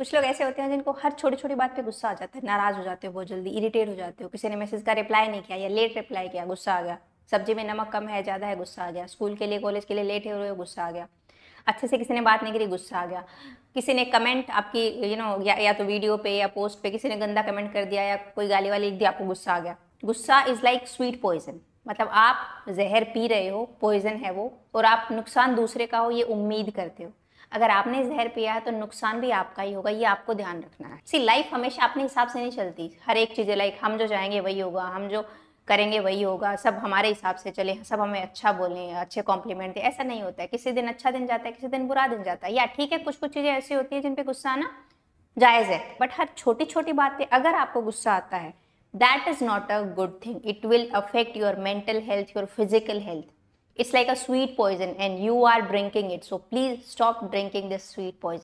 कुछ लोग ऐसे होते हैं जिनको हर छोटी छोटी बात पे गुस्सा आ जाता है नाराज हो जाते हो बहुत जल्दी इरिटेट हो जाते हो किसी ने मैसेज का रिप्लाई नहीं किया या लेट रिप्लाई किया गुस्सा आ गया सब्जी में नमक कम है ज़्यादा है गुस्सा आ गया स्कूल के लिए कॉलेज के लिए लेट हो रहे हो गुस्सा आ गया अच्छे से किसी ने बात नहीं करी गुस्सा आ गया किसी ने कमेंट आपकी यू नो या, या तो वीडियो पे या पोस्ट पे किसी ने गंदा कमेंट कर दिया या कोई गाली वाली लिख दिया आपको गुस्सा आ गया गुस्सा इज़ लाइक स्वीट पॉइजन मतलब आप जहर पी रहे हो पॉइजन है वो और आप नुकसान दूसरे का हो ये उम्मीद करते हो अगर आपने जहर पिया है तो नुकसान भी आपका ही होगा ये आपको ध्यान रखना है सी लाइफ हमेशा अपने हिसाब से नहीं चलती हर एक चीज़ें लाइक हम जो जाएंगे वही होगा हम जो करेंगे वही होगा सब हमारे हिसाब से चले सब हमें अच्छा बोलें अच्छे कॉम्प्लीमेंट दें ऐसा नहीं होता है किसी दिन अच्छा दिन जाता है किसी दिन बुरा दिन जाता है या ठीक है कुछ कुछ चीज़ें ऐसी होती हैं जिन पर गुस्सा आना जायज़ है बट हर छोटी छोटी बात पर अगर आपको गुस्सा आता है that is not a good thing it will affect your mental health your physical health It's like a sweet poison and you are drinking it. So please stop drinking this sweet poison.